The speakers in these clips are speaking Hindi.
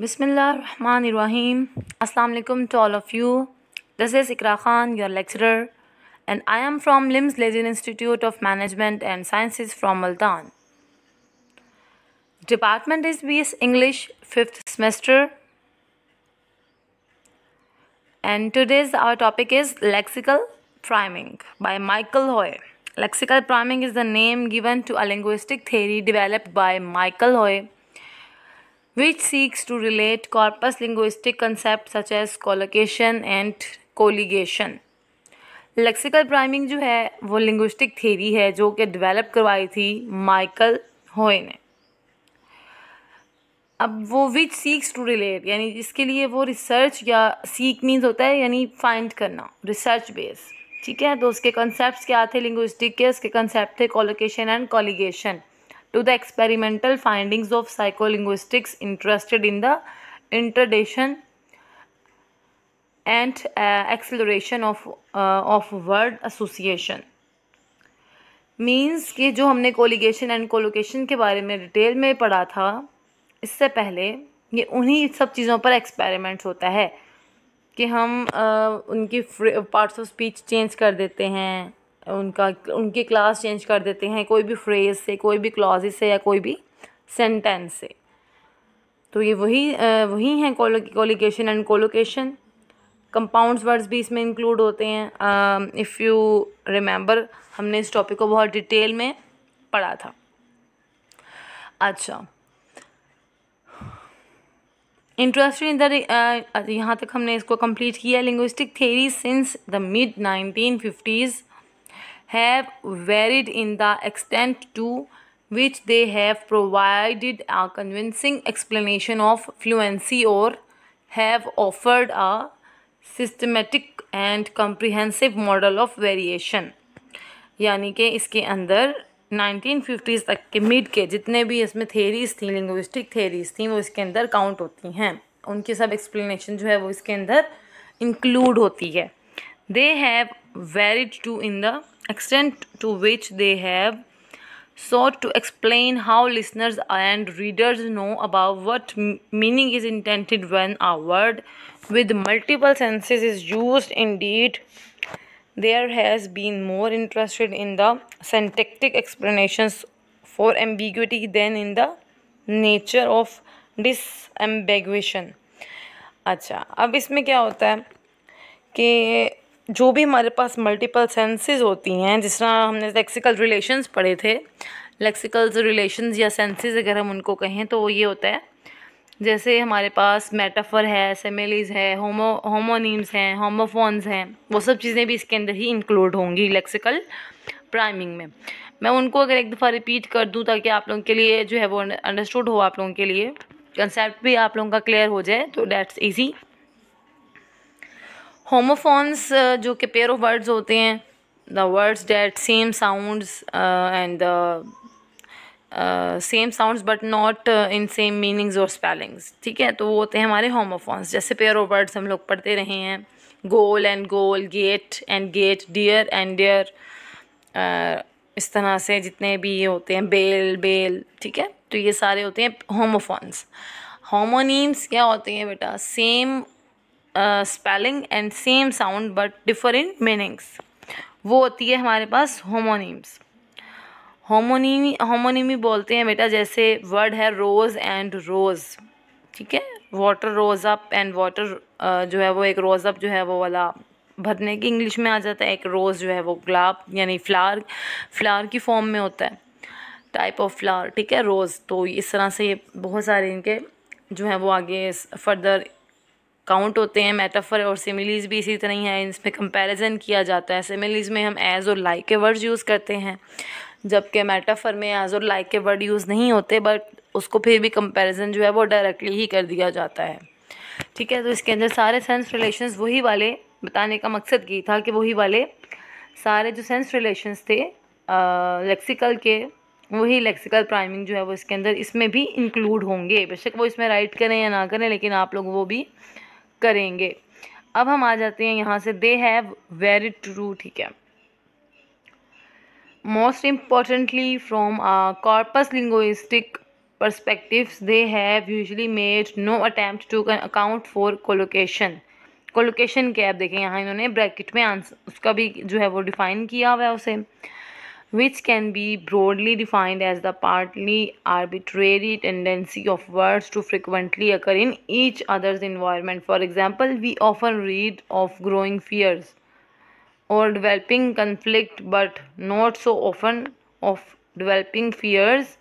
Bismillah, Bismillahirrahmanirrahim. Assalamu alaikum to all of you. This is Ikra Khan, your lecturer, and I am from LIMS Legion Institute of Management and Sciences from Multan. Department is BS English, 5th semester. And today's our topic is Lexical Priming by Michael Hoy. Lexical priming is the name given to a linguistic theory developed by Michael Hoy which seeks to relate corpus linguistic concepts such as collocation and colligation. Lexical priming जो है वो लिंग्विस्टिक थेरी है जो कि डेवलप करवाई थी माइकल होए ने अब वो विच सीक्स टू रिलेट यानी जिसके लिए वो रिसर्च या सीक मीन्स होता है यानी फाइंड करना रिसर्च बेस ठीक है तो उसके कॉन्सेप्ट क्या थे लिंग्विस्टिक के उसके कंसेप्ट थे collocation and colligation to the experimental findings of psycholinguistics interested in the interdiction and exploration of of word association means कि जो हमने कोलिगेशन एंड कोलोकेशन के बारे में डिटेल में पढ़ा था इससे पहले ये उन्हीं सब चीज़ों पर एक्सपेरिमेंट्स होता है कि हम आ, uh, उनकी पार्ट्स ऑफ स्पीच चेंज कर देते हैं उनका उनकी क्लास चेंज कर देते हैं कोई भी फ्रेज से कोई भी क्लॉज से या कोई भी सेंटेंस से तो ये वही वही हैं collocation and collocation compounds words भी इसमें इंक्लूड होते हैं इफ़ यू रिमेंबर हमने इस टॉपिक को बहुत डिटेल में पढ़ा था अच्छा इंटरेस्टिंग इन यहाँ तक हमने इसको कंप्लीट किया linguistic theory since the mid nineteen fifties have varied in the extent to which they have provided a convincing explanation of fluency or have offered a systematic and comprehensive model of variation यानी कि इसके अंदर 1950s तक के मिड के जितने भी इसमें थेरीज थी लिंग्विस्टिक थेरीज थी वो इसके अंदर काउंट होती हैं उनकी सब एक्सप्लेनेशन जो है वो इसके अंदर इंक्लूड होती है they have varied to in the extent to which they have sought to explain how listeners and readers know about what meaning is intended when a word with multiple senses is used indeed there has been more interest in the syntactic explanations for ambiguity than in the nature of disambiguation. अच्छा अब इसमें क्या होता है कि जो भी हमारे पास मल्टीपल सेंसेस होती हैं जिस तरह हमने लेक्सिकल रिलेशंस पढ़े थे लेक्सिकल रिलेशंस या सेंसेस अगर हम उनको कहें तो वो ये होता है जैसे हमारे पास मेटाफर है सेमेलीज है होमो होमोनीम्स हैं होमोफोन्स हैं वो सब चीज़ें भी इसके अंदर ही इंक्लूड होंगी लेक्सिकल प्राइमिंग में मैं उनको अगर एक दफ़ा रिपीट कर दूँ ताकि आप लोगों के लिए जो है वो अंडरस्टूड हो आप लोगों के लिए कंसेप्ट भी आप लोगों का क्लियर हो जाए तो डैट्स ईजी होमोफोन्स uh, जो कि पेयर ऑफ वर्ड्स होते हैं the words that same sound and same sound but not in same meanings और स्पेलिंग्स ठीक है तो वो होते हैं हमारे होमोफोन्स जैसे पेयर ऑफ वर्ड्स हम लोग पढ़ते रहे हैं goal and goal gate and gait dear and deer इस तरह से जितने भी ये होते हैं बेल बेल ठीक है तो ये सारे होते हैं होमोफोन्स होमोनीम्स क्या होते हैं बेटा same spelling and same sound but differ meanings वो होती है हमारे पास होमोनीम्स होमोनीमी होमोनीमी बोलते हैं बेटा जैसे वर्ड है रोज़ एंड रोज़ ठीक है water rose up and water जो है वो एक रोज़ अप जो है वो वाला भरने की इंग्लिश में आ जाता है एक रोज़ जो है वो गुलाब यानी फ्लावर फ्लावर की फॉर्म में होता है टाइप ऑफ फ्लावर ठीक है रोज़ तो इस तरह से ये बहुत सारे इनके जो है वो आगे फर्दर काउंट होते हैं मेटाफर और सिमिलीज़ भी इसी तरह ही हैं इसमें कंपैरिजन किया जाता है सिमिलीज़ में हम एज और लाइक के वर्ड्स यूज़ करते हैं जबकि मेटाफर में एज और लाइक के वर्ड यूज़ नहीं होते बट उसको फिर भी कंपैरिजन जो है वो डायरेक्टली ही कर दिया जाता है ठीक है तो इसके अंदर सारे सेंस रिलेशन वही वाले बताने का मकसद ये था कि वही वाले सारे जो सेंस रिलेशंस थे लेक्सिकल के वही लेक्सिकल प्राइमिंग जो है वो इसके अंदर इसमें भी इंक्लूड होंगे बेशक वो इसमें राइट करें या ना करें लेकिन आप लोग वो भी करेंगे अब हम आ जाते हैं यहाँ से दे हैव वेरी ट्रू ठीक है most importantly from corpus linguistic perspective they have usually made no attempt to account for collocation collocation क्या आप देखें यहाँ इन्होंने ब्रैकेट में आंसर उसका भी जो है वो डिफाइन किया हुआ है उसे which can be broadly defined as the partly arbitrary tendency of words to frequently occur in each other's environment. For example, we often read of growing fears or developing conflict, but not so often of developing fears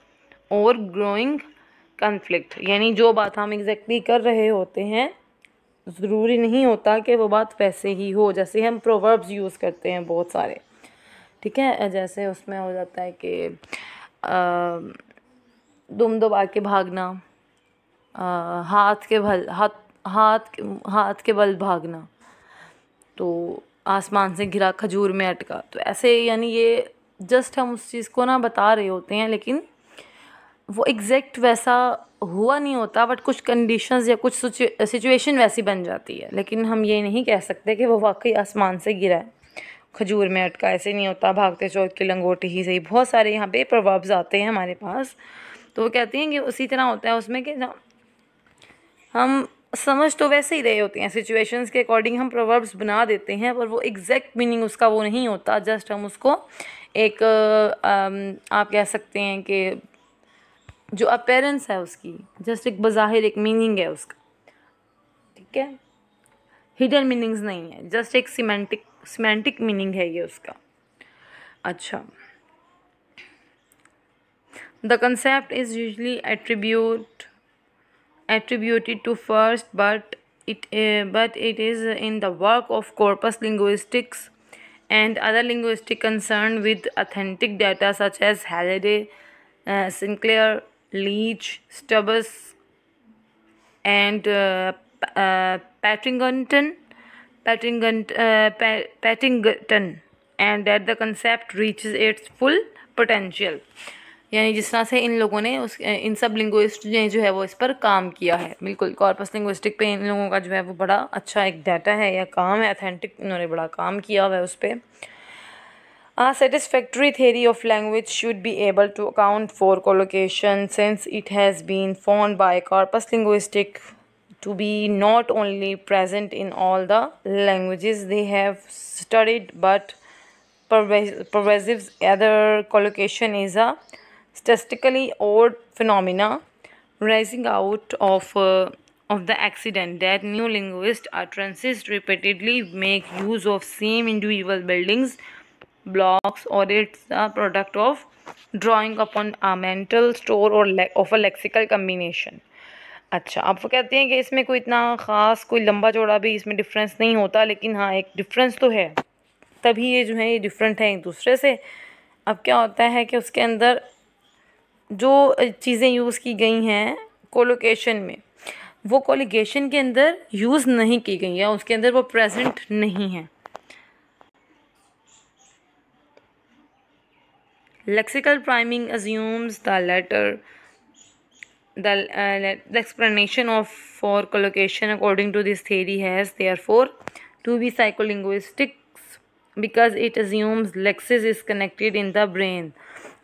or growing conflict yani jo baat hum exactly kar rahe hote hain ज़रूरी नहीं होता कि वो बात वैसे ही हो जैसे हम प्रोवर्ब्स यूज़ करते हैं बहुत सारे ठीक है जैसे उसमें हो जाता है कि दुम दबा के भागना हाथ के बल हाथ हाथ हाथ के बल भागना तो आसमान से घिरा खजूर में अटका तो ऐसे यानी ये जस्ट हम उस चीज़ को ना बता रहे होते हैं लेकिन वो एग्जैक्ट वैसा हुआ नहीं होता बट कुछ कंडीशंस या कुछ सिचुएशन वैसी बन जाती है लेकिन हम ये नहीं कह सकते कि वो वाकई आसमान से गिरा है खजूर में अटका ऐसे नहीं होता भागते चौथ की लंगोटी ही सही बहुत सारे यहाँ पे प्रोवर्ब्स आते हैं हमारे पास तो वो कहती हैं कि उसी तरह होता है उसमें कि हम समझ तो वैसे ही रहे होते हैं सिचुएशंस के अकॉर्डिंग हम प्रोवर्ब्स बना देते हैं पर वो एग्जैक्ट मीनिंग उसका वो नहीं होता जस्ट हम उसको एक आप कह सकते हैं कि जो अपेरेंस है उसकी जस्ट एक बज़ाहिर एक मीनिंग है उसका ठीक है हिडन मीनिंग्स नहीं है जस्ट एक सीमेंटिक सिमेंटिक मीनिंग है ये उसका अच्छा the concept is usually attribute attributed to first but it but it is in the work of corpus linguistics and other linguistic concern with authentic data such as Halliday Sinclair Leech Stubbs and Partington Partington and that the concept reach its full potential यानी जिस तरह से इन लोगों ने उस uh, इन सब लिंग्विस्ट ने जो है वो इस पर काम किया है बिल्कुल कॉर्पस लिंग्विस्टिक पे इन लोगों का जो है वो बड़ा अच्छा एक डाटा है या काम है अथेंटिक इन्होंने बड़ा काम किया हुआ है उस पर A satisfactory theory of language should be able to account for collocation since it has been formed by corpus linguistic to be not only present in all the languages they have studied but pervasive other collocation is a statistically odd phenomena rising out of uh, of the accident that new linguist utterances repeatedly make use of same individual buildings blocks or it's a product of drawing upon a mental store or of a lexical combination अच्छा आप वो कहते हैं कि इसमें कोई इतना ख़ास कोई लंबा चौड़ा भी इसमें डिफरेंस नहीं होता लेकिन हाँ एक डिफरेंस तो है तभी ये जो है ये डिफरेंट है एक दूसरे से अब क्या होता है कि उसके अंदर जो चीज़ें यूज़ की गई हैं कोलोकेशन में वो कोलिगेशन के अंदर यूज़ नहीं की गई है उसके अंदर वो प्रेजेंट नहीं है lexical priming assumes the latter the, uh, the explanation of for collocation according to this theory has therefore to be psycholinguistics because it assumes lexis is connected in the brain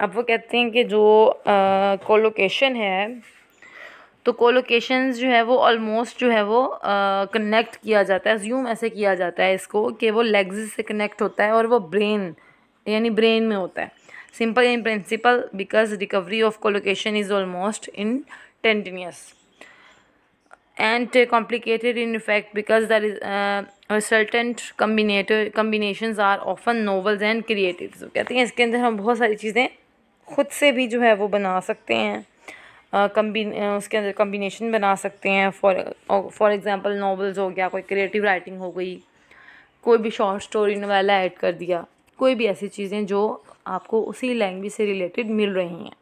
अब वो कहते हैं कि जो कोलोकेशन uh, है तो कोलोकेशन जो है वो ऑलमोस्ट जो है वो कनेक्ट uh, किया जाता है ज्यूम ऐसे किया जाता है इसको कि वो लेग्स से कनेक्ट होता है और वो ब्रेन यानी ब्रेन में होता है simple in principle because recovery of collocation is almost in continuous and uh, complicated in effect because the uh, resultant combinator combinations are often novels and creative so कहते तो हैं इसके अंदर हम बहुत सारी चीज़ें खुद से भी जो है वो बना सकते हैं कम्बी uh, उसके अंदर कम्बिनेशन बना सकते हैं फॉर फॉर एग्ज़ाम्पल नॉवल्स हो गया कोई क्रिएटिव राइटिंग हो गई कोई भी शॉर्ट स्टोरी वाला ऐड कर दिया कोई भी ऐसी चीज़ें जो आपको उसी लैंग्वेज से रिलेटेड मिल रही हैं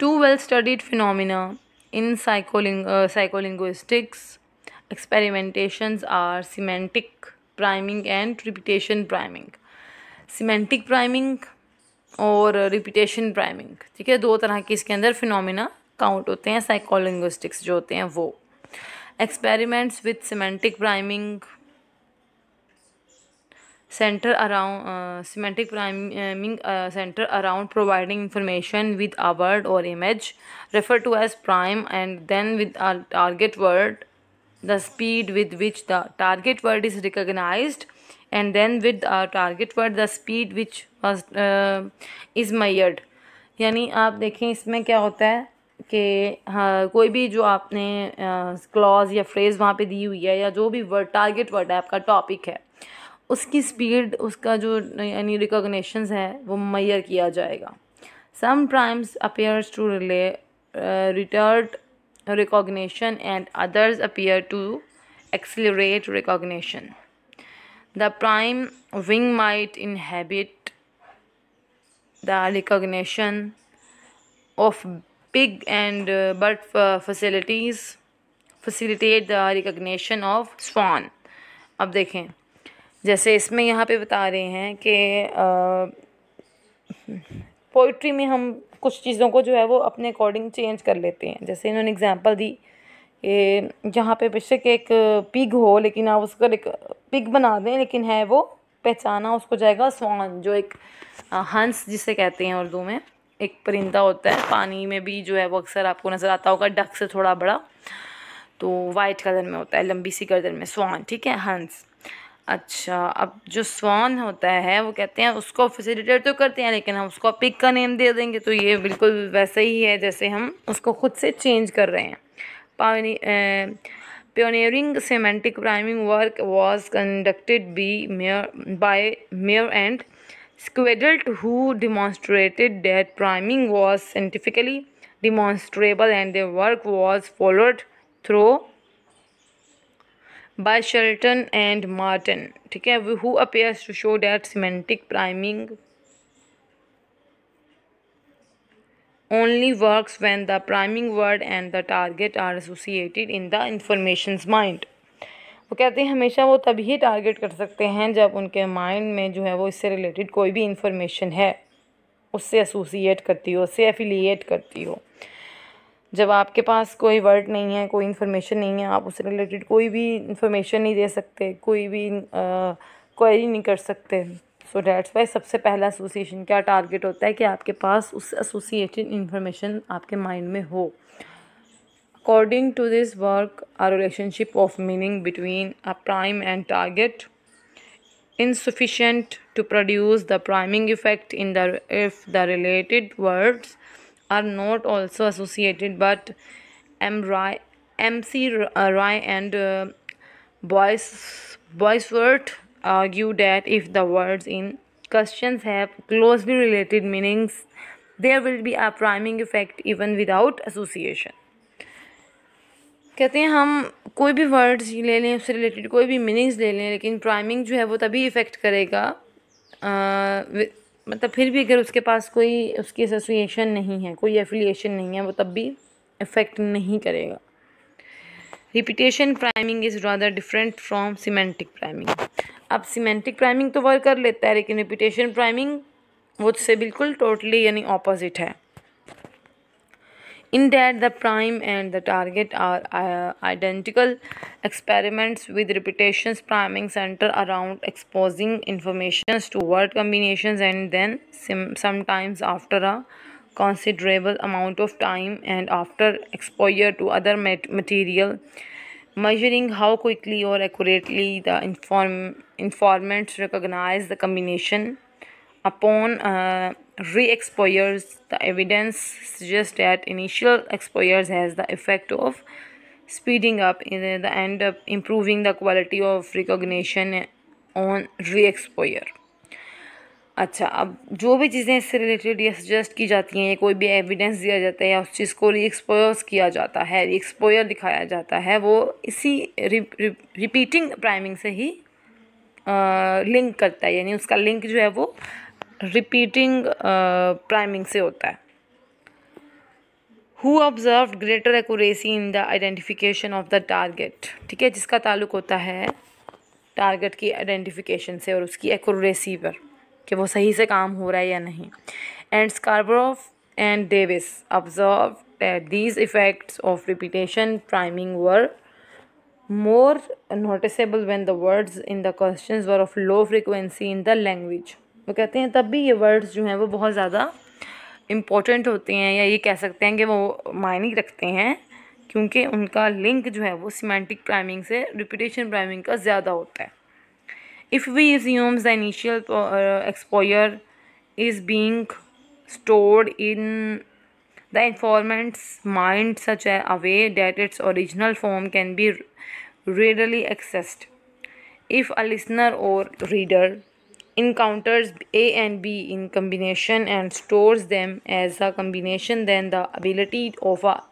to well studied phenomena in psycholinguistics experimentation are semantic priming and repetition priming semantic priming और रिपीटेशन प्राइमिंग ठीक है दो तरह के इसके अंदर फिनोमिना काउंट होते हैं साइकोलिंगुस्टिक्स जो होते हैं वो experiments with semantic priming center around semantic priming center around providing information with a word or image refer to as prime and then with target word the speed with which the target word is recognize and then with target word the speed which is measured यानी आप देखें इसमें क्या होता है कि हाँ, कोई भी जो आपने क्लॉज uh, या फ्रेज़ वहाँ पे दी हुई है या जो भी वर्ड टारगेट वर्ड है आपका टॉपिक है उसकी स्पीड उसका जो यानी रिकॉग्निशंस है वो मैयर किया जाएगा some primes appears to relay retard recognition and others appear to accelerate recognition the prime wing might inhibit the recognition of pig and bird facilities facilitate the recognition of swan अब देखें जैसे इसमें यहाँ पे बता रहे हैं कि पोइट्री में हम कुछ चीज़ों को जो है वो अपने अकॉर्डिंग चेंज कर लेते हैं जैसे इन्होंने एग्जांपल दी कि जहाँ पे बेशक एक पिग हो लेकिन आप उसको एक पिग बना दें लेकिन है वो पहचाना उसको जाएगा स्वान जो एक हंस जिसे कहते हैं उर्दू में एक परिंदा होता है पानी में भी जो है वो अक्सर आपको नज़र आता होगा डक से थोड़ा बड़ा तो वाइट कलर में होता है लंबी सी गर्दन में स्वान ठीक है हंस अच्छा अब जो स्वान होता है वो कहते हैं उसको फैसिलिटेट तो करते हैं लेकिन हम उसको पिक का नेम दे देंगे तो ये बिल्कुल वैसे ही है जैसे हम उसको खुद से चेंज कर रहे हैं pioneering semantic priming work was conducted B Meyer by Meyer and Schvaneveldt who demonstrated that priming was scientifically demonstrable and they work was followed through by Shelton and Martin ठीक है who appears to show that semantic priming only works when the priming word and the target are associated in the informant's mind वो कहते हैं हमेशा वो तभी टारगेट कर सकते हैं जब उनके माइंड में जो है वो इससे रिलेटेड कोई भी इंफॉर्मेशन है उससे एसोसिएट करती हो उससे एफिलिएट करती हो जब आपके पास कोई वर्ड नहीं है कोई इन्फॉर्मेशन नहीं है आप उससे रिलेटेड कोई भी इंफॉर्मेशन नहीं दे सकते कोई भी क्वेरी नहीं कर सकते सो डैट्स वाई सबसे पहला एसोसिएशन क्या टारगेट होता है कि आपके पास उस एसोसिएटेड इन्फॉर्मेशन आपके माइंड में हो according to this work our relationship of meaning between a prime and target insufficient to produce the priming effect in the if the related words are not also associated but M. Rai, MC Rai and uh, Boys, Boysworth argue that if the words in questions have closely related meanings, there will be a priming effect even without association. कहते हैं हम कोई भी वर्ड्स ले लें उससे रिलेटेड कोई भी मीनिंग्स ले लें लेकिन प्राइमिंग जो है वो तभी इफ़ेक्ट करेगा मतलब फिर भी अगर उसके पास कोई उसकी एसोसिएशन नहीं है कोई एफिलिएशन नहीं है वो तब भी इफ़ेक्ट नहीं करेगा repetition priming is rather different from semantic priming अब सीमेंटिक प्राइमिंग तो वर्क कर लेता है लेकिन रिपीटेशन प्राइमिंग वो से बिल्कुल टोटली यानी ऑपोजिट है In that the prime and the target are uh, identical, experiments with repetitions priming center around exposing informations to word combinations and then sometimes after a considerable amount of time and after exposure to other mat material measuring how quickly or accurately the inform informants recognize the combination upon uh, re-exposures, the evidence suggests that initial exposures has the effect of speeding up in the end of improving the quality of recognition on re-exposure. अच्छा अब जो भी चीज़ें इससे रिलेटेड या सजेस्ट की जाती हैं या कोई भी एविडेंस दिया जाता है या उस चीज़ को री रीएक्सपोज किया जाता है री एक्सपोयर दिखाया जाता है वो इसी रि, रि, रिपीटिंग प्राइमिंग से ही आ, लिंक करता है यानी उसका लिंक जो है वो रिपीटिंग प्राइमिंग uh, से होता है who observe greater accuracy in the identification of the target ठीक है जिसका ताल्लुक होता है टारगेट की आइडेंटिफिकेशन से और उसकी एक्यूरेसी पर कि वो सही से काम हो रहा है या नहीं and Scarborough and Davis observe these effects of repetition priming were more noticeable when the words in the question were of low frequency in the language वो कहते हैं तब भी ये वर्ड्स जो हैं वो बहुत ज़्यादा इम्पोर्टेंट होते हैं या ये कह सकते हैं कि वो मायने रखते हैं क्योंकि उनका लिंक जो है वो सीमेंटिक प्राइमिंग से रिपीटेशन प्राइमिंग का ज़्यादा होता है इफ़ वी यूम्स the initial exposure is being stored in the informant's mind such a away that its original form can be readily accessed if a listener or reader encounters A and B in combination and stores them as a combination then the ability of a,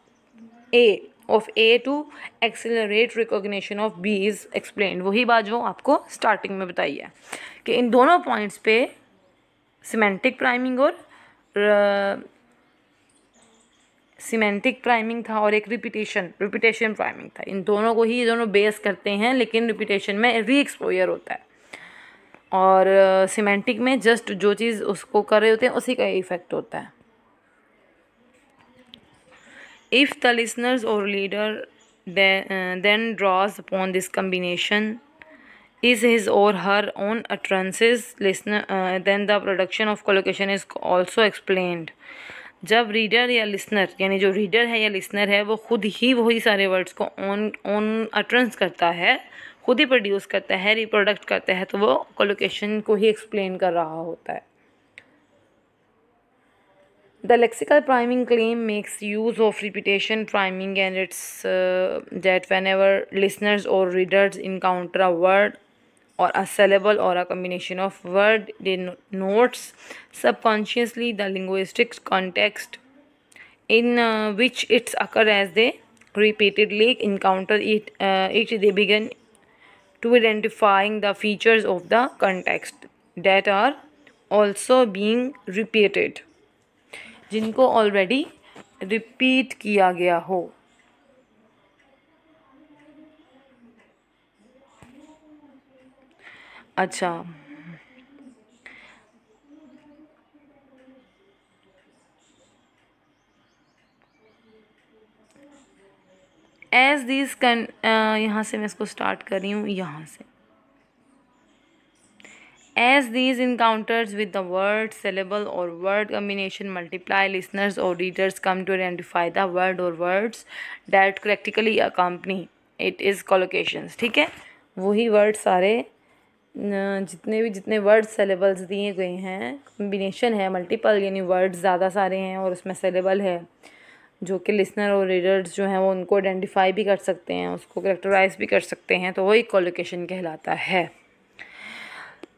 a of A to accelerate recognition of B is explained वही बात जो आपको starting में बताई है कि इन दोनों points पे semantic priming और सीमेंटिक प्राइमिंग था और एक रिपीटेशन रिपीटेशन प्राइमिंग था इन दोनों को ही ये दोनों बेस करते हैं लेकिन रिपीटेशन में री एक्सपोजर होता है और सीमेंटिक में जस्ट जो चीज़ उसको कर रहे होते हैं उसी का इफेक्ट होता है if the listeners or leader then draws upon this combination is his or her own utterances then the production of collocation is also explained जब रीडर या लिसनर यानी जो रीडर है या लिसनर है वो खुद ही वही सारे वर्ड्स को ऑन ऑन अट्रेंस करता है खुद ही प्रोड्यूस करता है रिप्रोडक्ट करता है तो वो कोलोकेशन को ही एक्सप्लेन कर रहा होता है the lexical priming claim makes use of repetition priming and it's that whenever listeners or readers encounter a word or a syllable or a combination of word they notes consciously the linguistic context in which it's occur as they repeatedly encounter it it they begin to identifying the features of the context that are also being repeated जिनको ऑलरेडी रिपीट किया गया हो अच्छा एज दिस कन यहाँ से मैं इसको स्टार्ट कर रही हूँ यहाँ से as these encounters with the word syllable or word combination multiply listeners or readers come to identify the word or words that practically company it is collocations ठीक है वही वर्ड सारे जितने भी जितने वर्ड सेलेबल्स दिए गए हैं कम्बिनेशन है मल्टीपल यानी वर्ड ज़्यादा सारे हैं और उसमें सेलेबल है जो कि लिसनर और रीडर्स जो हैं वो उनको आइडेंटिफाई भी कर सकते हैं उसको करेक्टराइज भी कर सकते हैं तो वही कोलोकेशन कहलाता है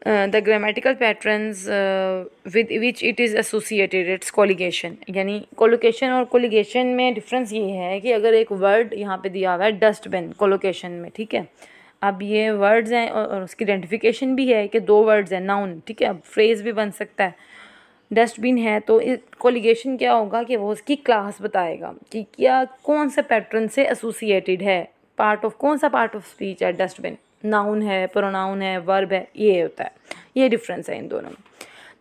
the grammatical patterns with which it is associated it's colligation यानी कोलोकेशन और कोलिगेशन में डिफरेंस ये है कि अगर एक वर्ड यहाँ पे दिया हुआ है डस्टबिन कोलोकेशन में ठीक है अब ये वर्ड्स हैं और उसकी आइडेंटिफिकेशन भी है कि दो वर्ड्स हैं नाउन ठीक है अब फ्रेज़ भी बन सकता है डस्टबिन है तो कोलिगेशन क्या होगा कि वो उसकी क्लास बताएगा कि क्या कौन से पैटर्न से एसोसिएटेड है पार्ट ऑफ कौन सा पार्ट ऑफ स्पीच है डस्टबिन नाउन है प्रोनाउन है वर्ब है ये होता है ये डिफरेंस है इन दोनों में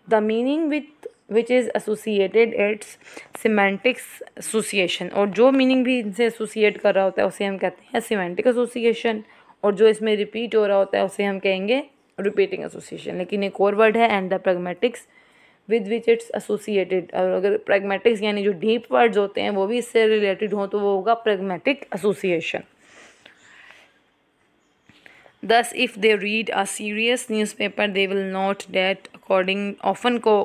the meaning with which is associated its semantics association और जो मीनिंग भी इनसे एसोसिएट कर रहा होता है उसे हम कहते हैं सीमेंटिक एसोसिएशन और जो इसमें रिपीट हो रहा होता है उसे हम कहेंगे रिपीटिंग एसोसिएशन लेकिन एक और वर्ड है and the pragmatics with which it's associated और अगर प्रेगमेटिक्स यानी जो डीप वर्ड्स होते हैं वो भी इससे रिलेटेड हों तो वो होगा pragmatic association thus if they read a serious newspaper they will not that according often 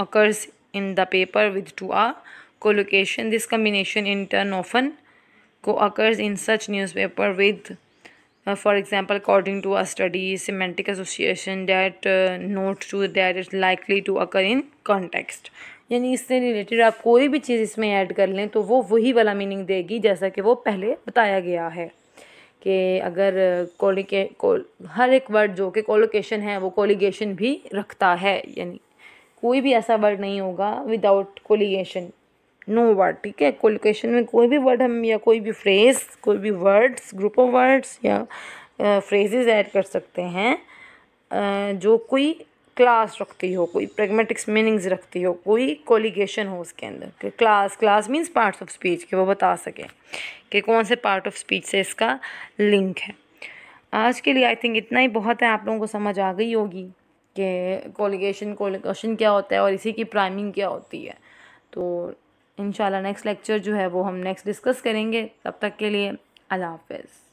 cooccurs in the paper with to a collocation this combination in turn often cooccurs in such newspaper with for example according to our study semantic association that note to note is likely to occur in context यानी इससे रिलेटेड आप कोई भी चीज़ इसमें ऐड कर लें तो वो वही वाला मीनिंग देगी जैसा कि वो पहले बताया गया है कि अगर कोलिके uh, कोल हर एक वर्ड जो कि कोलोकेशन है वो कोलिगेशन भी रखता है यानी कोई भी ऐसा वर्ड नहीं होगा विदाउट कोलिगेशन नो वर्ड ठीक है कोलोकेशन में कोई भी वर्ड हम या कोई भी फ्रेज कोई भी वर्ड्स ग्रुप ऑफ वर्ड्स या फ्रेजेज ऐड कर सकते हैं जो कोई क्लास रखती हो कोई प्रेगमेटिक्स मीनिंग्स रखती हो कोई कोलिगेशन हो उसके अंदर कि class class means parts of speech के वो बता सकें कि कौन से पार्ट ऑफ स्पीच से इसका लिंक है आज के लिए आई थिंक इतना ही बहुत है आप लोगों को समझ आ गई होगी कि कोलिगेशन कोलिगेशन क्या होता है और इसी की प्राइमिंग क्या होती है तो इन नेक्स्ट लेक्चर जो है वो हम नेक्स्ट डिस्कस करेंगे तब तक के लिए अल्लाह हाफिज़